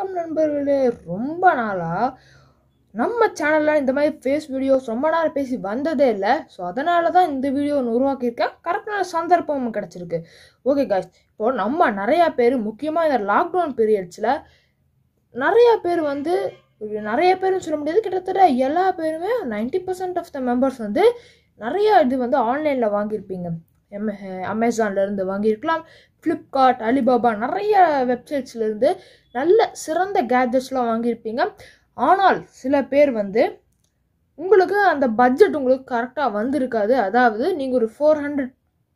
வணக்கம் நண்பர்களே ரொம்ப நாளாக நம்ம சேனலில் இந்த மாதிரி ஃபேஸ் வீடியோஸ் ரொம்ப நேரம் பேசி வந்ததே இல்லை ஸோ அதனால தான் இந்த வீடியோ ஒன்று உருவாக்கியிருக்கேன் கரெக்டான சந்தர்ப்பம் கிடச்சிருக்கு ஓகே காய்ஸ் இப்போது நம்ம நிறையா பேர் முக்கியமாக இந்த லாக்டவுன் பீரியட்ஸில் நிறையா பேர் வந்து நிறைய பேர்னு சொல்ல முடியாது கிட்டத்தட்ட எல்லா பேருமே ninety percent of the members வந்து நிறையா இது வந்து ஆன்லைனில் வாங்கியிருப்பீங்க எம் இருந்து வாங்கியிருக்கலாம் ஃப்ளிப்கார்ட் அலிபாபா நிறைய வெப்சைட்ஸ்லேருந்து நல்ல சிறந்த கேஜெட்ஸ்லாம் வாங்கியிருப்பீங்க ஆனால் சில பேர் வந்து உங்களுக்கு அந்த பட்ஜெட் உங்களுக்கு கரெக்டாக வந்திருக்காது அதாவது நீங்கள் ஒரு ஃபோர் ஹண்ட்ரட்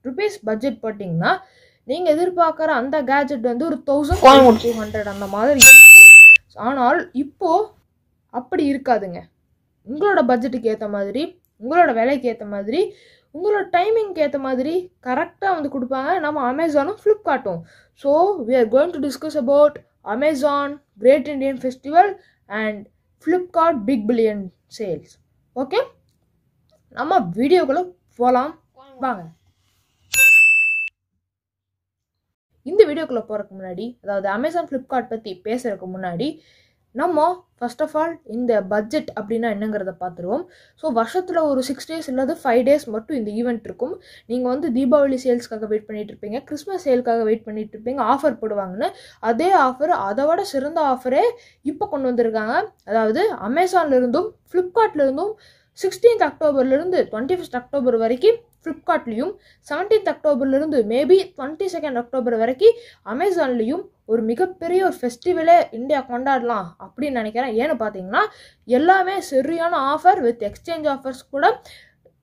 ருபீஸ் பட்ஜெட் போட்டிங்கன்னா நீங்கள் எதிர்பார்க்குற அந்த கேஜெட் வந்து ஒரு தௌசண்ட் டூ ஹண்ட்ரட் அந்த மாதிரி இருக்கும் ஆனால் இப்போது அப்படி இருக்காதுங்க உங்களோட பட்ஜெட்டுக்கு ஏற்ற மாதிரி உங்களோட விலைக்கு ஏற்ற மாதிரி உங்களோட டைமிங்க்கு ஏற்ற மாதிரி கரெக்டாக வந்து கொடுப்பாங்க நம்ம அமேசானும் ஃப்ளிப்கார்ட்டும் so we are going to discuss about Amazon great Indian festival and Flipkart big billion sales okay நம்ம வீடியோக்களும் போகலாம் வாங்க இந்த வீடியோக்குள்ளே போகிறதுக்கு முன்னாடி அதாவது அமேசான் ஃப்ளிப்கார்ட் பற்றி பேசுகிறதுக்கு முன்னாடி நம்ம ஃபர்ஸ்ட் ஆஃப் ஆல் இந்த பட்ஜெட் அப்படின்னா என்னங்கிறத பார்த்துருவோம் ஸோ வருஷத்தில் ஒரு சிக்ஸ் டேஸ் இல்லாது ஃபைவ் டேஸ் மட்டும் இந்த ஈவெண்ட் இருக்கும் நீங்கள் வந்து தீபாவளி சேல்ஸ்க்காக வெயிட் பண்ணிகிட்டு இருப்பீங்க கிறிஸ்மஸ் சேலுக்காக வெயிட் பண்ணிகிட்டு இருப்பீங்க ஆஃபர் போடுவாங்கன்னு அதே ஆஃபர் அதை விட சிறந்த ஆஃபரே இப்போ கொண்டு வந்திருக்காங்க அதாவது அமேசான்லேருந்தும் ஃப்ளிப்கார்ட்லேருந்தும் இருந்தும் சிக்ஸ்டீன்த் அக்டோபர்லேருந்து டுவெண்ட்டி ஃபஸ்ட் அக்டோபர் வரைக்கும் ஃப்ளிப்கார்ட்லேயும் செவன்டீன்த் அக்டோபர்லேருந்து மேபி டுவெண்ட்டி செகண்ட் அக்டோபர் வரைக்கும் அமேசான்லேயும் ஒரு மிகப்பெரிய ஒரு ஃபெஸ்டிவலே இந்தியா கொண்டாடலாம் அப்படின்னு நினைக்கிறேன் ஏன்னு பார்த்தீங்கன்னா எல்லாமே சரியான ஆஃபர் வித் எக்ஸ்சேஞ்ச் ஆஃபர்ஸ் கூட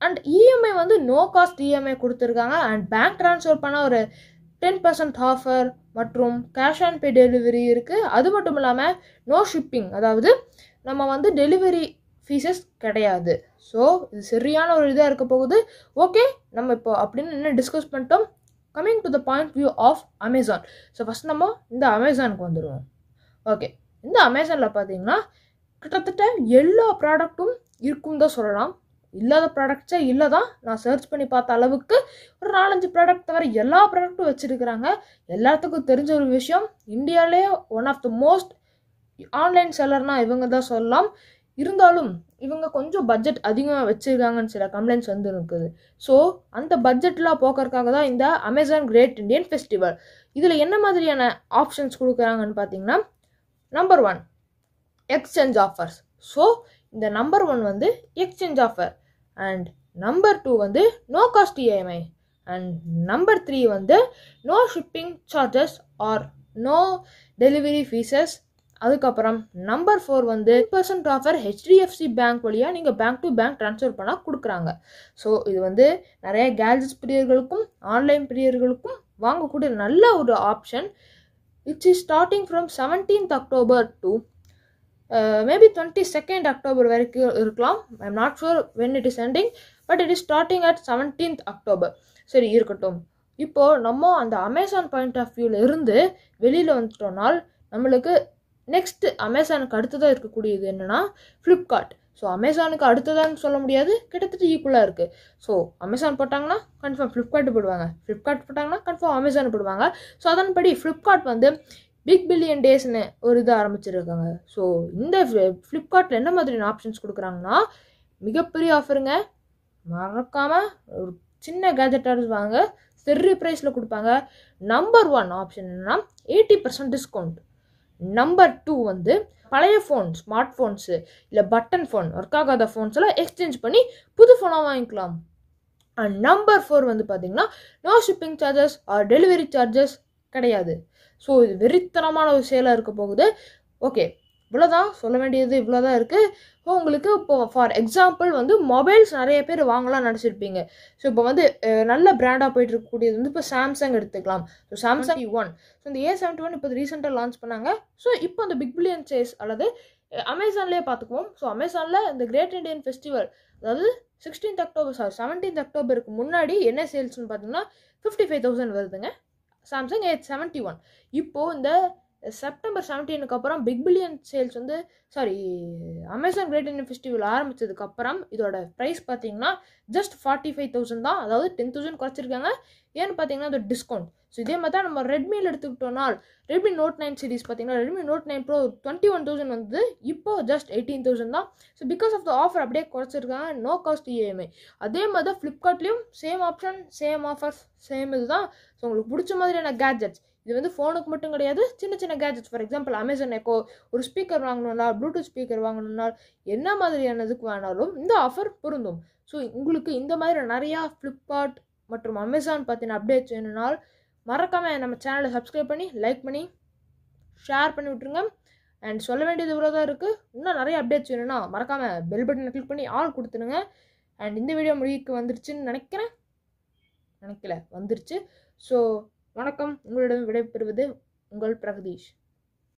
அண்ட் இஎம்ஐ e வந்து நோ காஸ்ட் இஎம்ஐ கொடுத்துருக்காங்க அண்ட் பேங்க் ட்ரான்ஸ்ஃபர் பண்ண ஒரு டென் பர்சன்ட் ஆஃபர் மற்றும் கேஷ் ஆன் பே டெலிவரி இருக்குது அது மட்டும் இல்லாமல் நோ ஷிப்பிங் அதாவது நம்ம வந்து டெலிவரி ஃபீஸஸ் கிடையாது ஸோ இது சரியான ஒரு இதாக இருக்க போகுது ஓகே நம்ம இப்போ அப்படின்னு என்ன டிஸ்கஸ் பண்ணிட்டோம் coming to the point view of Amazon so first நம்ம இந்த அமேசானுக்கு வந்துடுவோம் ஓகே இந்த அமேசானில் பார்த்தீங்கன்னா கிட்டத்தட்ட எல்லா ப்ராடக்ட்டும் இருக்கும் தான் சொல்லலாம் இல்லாத ப்ராடக்ட்ஸே இல்லை தான் நான் சர்ச் பண்ணி பார்த்த அளவுக்கு ஒரு நாலஞ்சு ப்ராடக்ட் தவிர எல்லா ப்ராடக்ட்டும் வச்சுருக்கிறாங்க எல்லாத்துக்கும் தெரிஞ்ச ஒரு விஷயம் இந்தியாவிலே one of the most online செல்லர்னால் இவங்க தான் சொல்லலாம் இருந்தாலும் இவங்க கொஞ்சம் பட்ஜெட் அதிகமாக வச்சுருக்காங்கன்னு சில கம்ப்ளைண்ட்ஸ் வந்து இருக்குது ஸோ அந்த பட்ஜெட்லாம் போக்குறதுக்காக தான் இந்த அமேசான் கிரேட் இண்டியன் ஃபெஸ்டிவல் இதில் என்ன மாதிரியான ஆப்ஷன்ஸ் கொடுக்குறாங்கன்னு பார்த்தீங்கன்னா number one exchange offers so இந்த நம்பர் ஒன் வந்து exchange offer and number two வந்து no cost EMI and number three வந்து no shipping charges or no delivery fees அதுக்கப்புறம் நம்பர் ஃபோர் வந்து பர்சன்ட் ஆஃபர் ஹெச்டிஎஃப்சி பேங்க் வழியாக நீங்கள் bank to bank transfer பண்ணால் கொடுக்குறாங்க ஸோ இது வந்து நிறைய கேல்ஜெட்ஸ் பிரியர்களுக்கும் ஆன்லைன் பிரியர்களுக்கும் வாங்கக்கூடிய நல்ல ஒரு option it's is starting from seventeenth October to maybe twenty second October வரைக்கும் இருக்கலாம் I am not sure when it is ending but it is starting at seventeenth October சரி இருக்கட்டும் இப்போது நம்ம அந்த அமேசான் பாயிண்ட் ஆஃப் வியூவில் இருந்து வெளியில் வந்துட்டோம்னால் நம்மளுக்கு நெக்ஸ்ட்டு அமேசானுக்கு அடுத்ததாக இருக்கக்கூடியது என்னென்னா ஃப்ளிப்கார்ட் ஸோ அமேசானுக்கு அடுத்ததான்னு சொல்ல முடியாது கிட்டத்தட்ட ஈக்குவலாக இருக்குது ஸோ அமேசான் போட்டாங்கன்னா கன்ஃபார்ம் ஃப்ளிப்கார்ட் போடுவாங்க ஃப்ளிப்கார்ட் போட்டாங்கன்னா கன்ஃபார்ம் அமேசான் போடுவாங்க ஸோ அதன்படி ஃப்ளிப்கார்ட் வந்து பிக் பில்லியன் டேஸ்னு ஒரு இது ஆரம்பிச்சிருக்காங்க ஸோ இந்த ஃப்ளிப்கார்ட்டில் என்ன மாதிரியான ஆப்ஷன்ஸ் கொடுக்குறாங்கன்னா மிகப்பெரிய ஆஃபருங்க மறக்காமல் ஒரு சின்ன கேஜெட்டாக வாங்க செரி ப்ரைஸில் கொடுப்பாங்க நம்பர் ஒன் ஆப்ஷன் என்னென்னா eighty percent discount number two வந்து பழைய ஃபோன் ஸ்மார்ட் ஃபோன்ஸு இல்லை பட்டன் ஃபோன் ஒர்க் ஆகாத ஃபோன்ஸ் எல்லாம் எக்ஸ்சேஞ்ச் பண்ணி புது ஃபோனாக வாங்கிக்கலாம் அண்ட் நம்பர் ஃபோர் வந்து பார்த்தீங்கன்னா no shipping charges or delivery charges கிடையாது ஸோ இது வெறித்தனமான ஒரு சேலாக இருக்க போகுது ஓகே இவ்வளோதான் சொல்ல வேண்டியது இவ்வளோதான் இருக்குது இப்போ உங்களுக்கு இப்போ ஃபார் எக்ஸாம்பிள் வந்து மொபைல்ஸ் நிறைய பேர் வாங்கலாம் நினச்சிருப்பீங்க ஸோ இப்போ வந்து நல்ல பிராண்டாக போயிட்டு இருக்கக்கூடியது வந்து இப்போ சாம்சங் எடுத்துக்கலாம் ஸோ சாம்சங் ஒன் ஸோ இந்த ஏ செவன்ட்டி ஒன் இப்போ ரீசெண்டாக லான்ச் பண்ணாங்க ஸோ இப்போ அந்த பிக் பில்லியன் சேஸ் அல்லது அமேசான்லேயே பார்த்துக்குவோம் ஸோ அமேசானில் இந்த கிரேட் இண்டியன் ஃபெஸ்டிவல் அதாவது சிக்ஸ்டீன்த் அக்டோபர் சாரி செவன்டீன்த் அக்டோபருக்கு முன்னாடி என்ன சேல்ஸ்னு பார்த்தீங்கன்னா ஃபிஃப்டி ஃபைவ் தௌசண்ட் வருதுங்க சாம்சங் ஏ செவன்ட்டி ஒன் இப்போது இந்த செப்டம்பர் செவன்டீனுக்கு அப்புறம் பிக் பில்லியன் சேல்ஸ் வந்து sorry Amazon great Indian festival ஆரம்பித்ததுக்கு அப்புறம் இதோட ப்ரைஸ் பார்த்தீங்கன்னா ஜஸ்ட் ஃபார்ட்டி ஃபைவ் தௌசண்ட் தான் அதாவது டென் தௌசண்ட் குறைச்சிருக்காங்க ஏன்னு பார்த்தீங்கன்னா அது டிஸ்கவுண்ட் ஸோ இதே மாதிரி தான் நம்ம ரெட்மியில் எடுத்துக்கிட்டோம்னா ரெட்மி நோட் நைன் சீரிஸ் பார்த்தீங்கன்னா Redmi note nine pro twenty one thousand வந்து இப்போ ஜஸ்ட் எயிட்டீன் தௌசண்ட் தான் so because of the offer அப்படியே குறைச்சிருக்காங்க நோ காஸ்ட் இஎம்ஐ அதே மாதிரி தான் ஃப்ளிப்கார்ட்லேயும் same option same offers same இதுதான் ஸோ உங்களுக்கு பிடிச்ச மாதிரியான கேட்ஜெட்ஸ் இது வந்து ஃபோனுக்கு மட்டும் கிடையாது சின்ன சின்ன gadgets for example Amazon echo ஒரு ஸ்பீக்கர் வாங்கணும்னா ப்ளூடூத் ஸ்பீக்கர் வாங்கணும்னா என்ன மாதிரியான இதுக்கு வேணாலும் இந்த ஆஃபர் பொருந்தும் ஸோ உங்களுக்கு இந்த மாதிரி நிறையா ஃப்ளிப்கார்ட் மற்றும் அமேசான் பற்றின அப்டேட்ஸ் வேணும்னால் மறக்காமல் நம்ம சேனலை சப்ஸ்கிரைப் பண்ணி லைக் பண்ணி ஷேர் பண்ணி விட்ருங்க அண்ட் சொல்ல வேண்டியது இவ்வளோ தான் இருக்குது இன்னும் நிறைய அப்டேட்ஸ் வேணும்னா மறக்காமல் பெல் பட்டனை கிளிக் பண்ணி ஆள் கொடுத்துருங்க அண்ட் இந்த வீடியோ முடிவுக்கு வந்துருச்சுன்னு நினைக்கிறேன் நினைக்கல வந்துருச்சு ஸோ வணக்கம் உங்களிடம் விடைபெறுவது உங்கள் பிரகதீஷ்